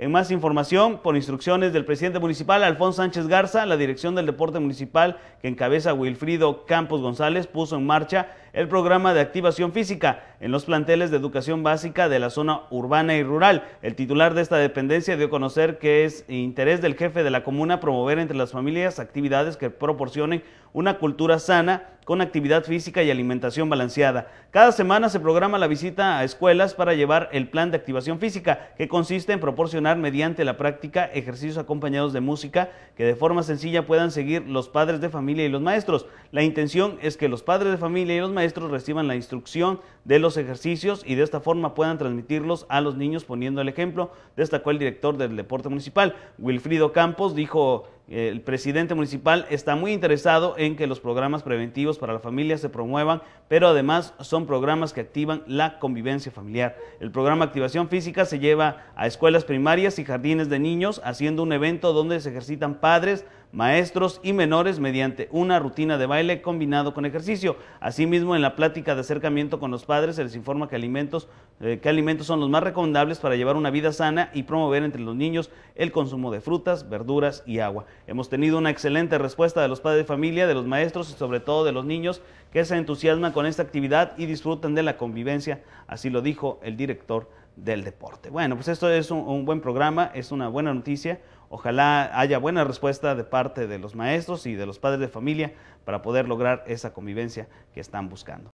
En más información, por instrucciones del presidente municipal Alfonso Sánchez Garza, la dirección del deporte municipal que encabeza Wilfrido Campos González puso en marcha el programa de activación física en los planteles de educación básica de la zona urbana y rural. El titular de esta dependencia dio a conocer que es interés del jefe de la comuna promover entre las familias actividades que proporcionen una cultura sana con actividad física y alimentación balanceada. Cada semana se programa la visita a escuelas para llevar el plan de activación física, que consiste en proporcionar mediante la práctica ejercicios acompañados de música que de forma sencilla puedan seguir los padres de familia y los maestros. La intención es que los padres de familia y los maestros reciban la instrucción de los ejercicios y de esta forma puedan transmitirlos a los niños poniendo el ejemplo, destacó el director del deporte municipal. Wilfrido Campos dijo el presidente municipal está muy interesado en que los programas preventivos para la familia se promuevan, pero además son programas que activan la convivencia familiar. El programa Activación Física se lleva a escuelas primarias y jardines de niños, haciendo un evento donde se ejercitan padres, maestros y menores mediante una rutina de baile combinado con ejercicio. Asimismo, en la plática de acercamiento con los padres se les informa que alimentos, eh, que alimentos son los más recomendables para llevar una vida sana y promover entre los niños el consumo de frutas, verduras y agua. Hemos tenido una excelente respuesta de los padres de familia, de los maestros y sobre todo de los niños que se entusiasman con esta actividad y disfrutan de la convivencia, así lo dijo el director del deporte. Bueno, pues esto es un, un buen programa, es una buena noticia. Ojalá haya buena respuesta de parte de los maestros y de los padres de familia para poder lograr esa convivencia que están buscando.